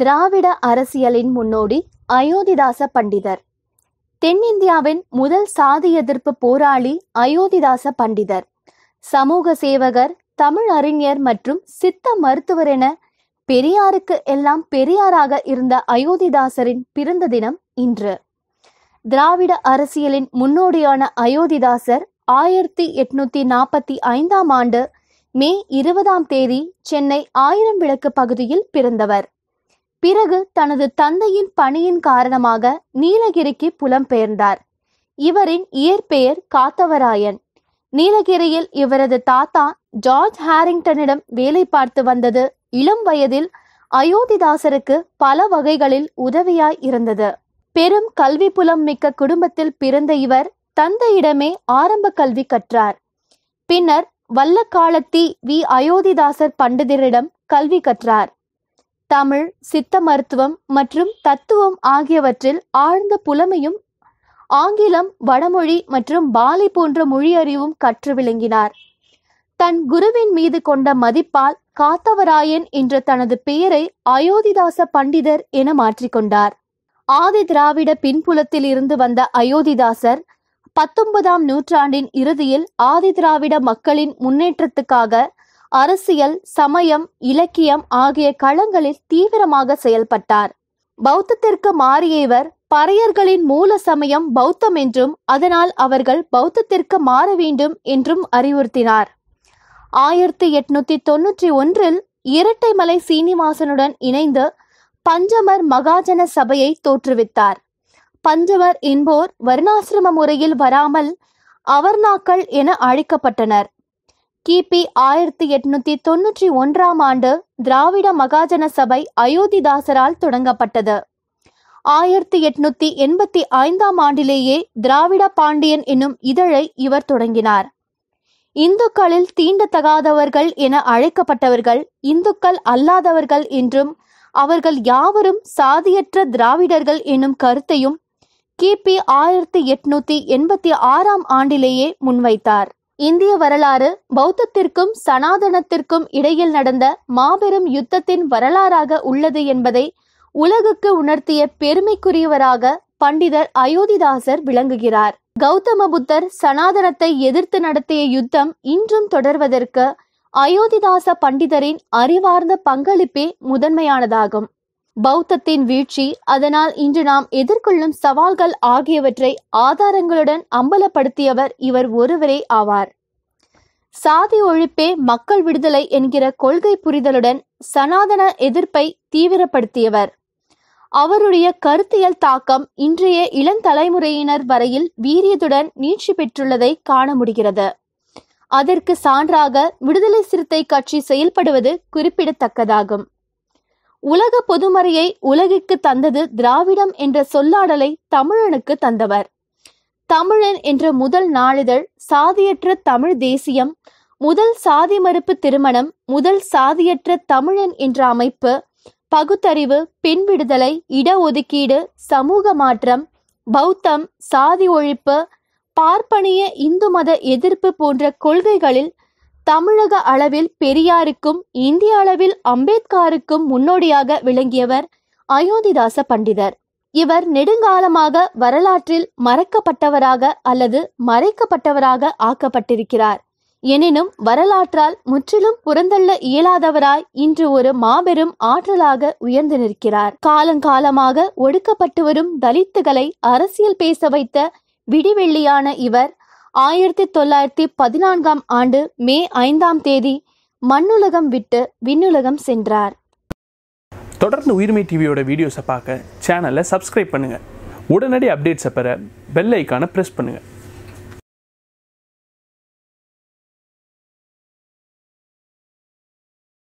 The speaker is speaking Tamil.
திராவிட அரசியலின் முன்னோடி அயோத்திதாச பண்டிதர் தென்னிந்தியாவின் முதல் சாதி எதிர்ப்பு போராளி அயோத்திதாச பண்டிதர் சமூக சேவகர் தமிழ் அறிஞர் மற்றும் சித்த மருத்துவர் என பெரியாருக்கு எல்லாம் பெரியாராக இருந்த அயோத்திதாசரின் பிறந்த தினம் இன்று திராவிட அரசியலின் முன்னோடியான அயோத்திதாசர் ஆயிரத்தி எட்நூத்தி நாற்பத்தி ஐந்தாம் ஆண்டு மே இருபதாம் தேதி சென்னை ஆயிரம் விளக்கு பகுதியில் பிறந்தவர் பிறகு தனது தந்தையின் பணியின் காரணமாக நீலகிரிக்கு புலம்பெயர்ந்தார் இவரின் இயற்பெயர் காத்தவராயன் நீலகிரியில் இவரது தாத்தா ஜார்ஜ் ஹாரிங்டனிடம் வேலை பார்த்து வந்தது இளம் வயதில் அயோத்திதாசருக்கு பல வகைகளில் உதவியாய் இருந்தது பெரும் கல்வி புலம் மிக்க குடும்பத்தில் பிறந்த இவர் தந்தையிடமே ஆரம்ப கல்வி கற்றார் பின்னர் காலத்தி வி அயோத்திதாசர் பண்டிதரிடம் கல்வி கற்றார் தமிழ் சித்த மருத்துவம் மற்றும் தத்துவம் ஆகியவற்றில் ஆழ்ந்த புலமையும் ஆங்கிலம் வடமொழி மற்றும் பாலி போன்ற மொழியறிவும் கற்று விளங்கினார் தன் குருவின் மீது கொண்ட மதிப்பால் காத்தவராயன் என்ற தனது பெயரை அயோத்திதாச பண்டிதர் என மாற்றிக்கொண்டார் ஆதி திராவிட பின்புலத்தில் இருந்து வந்த அயோத்திதாசர் பத்தொன்பதாம் நூற்றாண்டின் இறுதியில் ஆதி திராவிட மக்களின் முன்னேற்றத்துக்காக அரசியல் சமயம் இலக்கியம் ஆகிய களங்களில் தீவிரமாக செயல்பட்டார் பௌத்தத்திற்கு மாறிய இவர் பறையர்களின் மூல சமயம் பௌத்தம் என்றும் அதனால் அவர்கள் பௌத்தத்திற்கு மாற வேண்டும் என்றும் அறிவுறுத்தினார் ஆயிரத்தி எட்நூத்தி தொன்னூற்றி ஒன்றில் இரட்டைமலை சீனிவாசனுடன் இணைந்து பஞ்சமர் மகாஜன சபையை தோற்றுவித்தார் பஞ்சவர் என்போர் வருணாசிரம முறையில் வராமல் அவர்நாக்கள் என அழைக்கப்பட்டனர் கிபி ஆயிரத்தி எட்நூத்தி தொன்னூற்றி ஒன்றாம் ஆண்டு திராவிட மகாஜன சபை அயோத்திதாசரால் தொடங்கப்பட்டது ஆயிரத்தி எட்நூத்தி எண்பத்தி ஐந்தாம் ஆண்டிலேயே திராவிட பாண்டியன் என்னும் இதழை இவர் தொடங்கினார் இந்துக்களில் தீண்டத்தகாதவர்கள் என அழைக்கப்பட்டவர்கள் இந்துக்கள் அல்லாதவர்கள் என்றும் அவர்கள் யாவரும் சாதியற்ற திராவிடர்கள் என்னும் கருத்தையும் கிபி ஆயிரத்தி எட்நூத்தி எண்பத்தி ஆறாம் ஆண்டிலேயே முன்வைத்தார் இந்திய வரலாறு பௌத்தத்திற்கும் சனாதனத்திற்கும் இடையில் நடந்த மாபெரும் யுத்தத்தின் வரலாறாக உள்ளது என்பதை உலகுக்கு உணர்த்திய பெருமைக்குரியவராக பண்டிதர் அயோத்திதாசர் விளங்குகிறார் கௌதம புத்தர் சனாதனத்தை எதிர்த்து நடத்திய யுத்தம் இன்றும் தொடர்வதற்கு அயோத்திதாச பண்டிதரின் அறிவார்ந்த பங்களிப்பே முதன்மையானதாகும் பௌத்தத்தின் வீழ்ச்சி அதனால் இன்று நாம் எதிர்கொள்ளும் சவால்கள் ஆகியவற்றை ஆதாரங்களுடன் அம்பலப்படுத்தியவர் இவர் ஒருவரே ஆவார் சாதி ஒழிப்பே மக்கள் விடுதலை என்கிற கொள்கை புரிதலுடன் சனாதன எதிர்ப்பை தீவிரப்படுத்தியவர் அவருடைய கருத்தியல் தாக்கம் இன்றைய இளந்தலைமுறையினர் வரையில் வீரியத்துடன் நீட்சி பெற்றுள்ளதை காண முடிகிறது அதற்கு சான்றாக விடுதலை சிறுத்தை கட்சி செயல்படுவது குறிப்பிடத்தக்கதாகும் உலக பொதுமறையை உலகிற்கு தந்தது திராவிடம் என்ற சொல்லாடலை தமிழனுக்கு தந்தவர் தமிழன் என்ற முதல் நாளிதழ் சாதியற்ற தமிழ் தேசியம் முதல் சாதி மறுப்பு திருமணம் முதல் சாதியற்ற தமிழன் என்ற அமைப்பு பகுத்தறிவு பெண் விடுதலை இடஒதுக்கீடு சமூக மாற்றம் பௌத்தம் சாதி ஒழிப்பு பார்ப்பனிய இந்து மத எதிர்ப்பு போன்ற கொள்கைகளில் தமிழக அளவில் பெரியாருக்கும் இந்திய அளவில் அம்பேத்காருக்கும் முன்னோடியாக விளங்கியவர் அயோத்திதாச பண்டிதர் இவர் நெடுங்காலமாக வரலாற்றில் மறக்கப்பட்டவராக அல்லது மறைக்கப்பட்டவராக ஆக்கப்பட்டிருக்கிறார் எனினும் வரலாற்றால் முற்றிலும் புறந்தள்ள இயலாதவராய் இன்று ஒரு மாபெரும் ஆற்றலாக உயர்ந்து நிற்கிறார் காலங்காலமாக ஒடுக்கப்பட்டு வரும் தலித்துகளை அரசியல் பேச வைத்த விடிவெள்ளியான இவர் ஆயிரத்தி தொள்ளாயிரத்தி பதினான்காம் ஆண்டு மே ஐந்தாம் தேதி மண்ணுலகம் விட்டு விண்ணுலகம் சென்றார் தொடர்ந்து உயிர்மை டிவியோட வீடியோஸை பார்க்க சேனலை சப்ஸ்கிரைப் பண்ணுங்கள் உடனடி அப்டேட்ஸை பெற பெல் ஐக்கானை ப்ரெஸ் பண்ணுங்கள்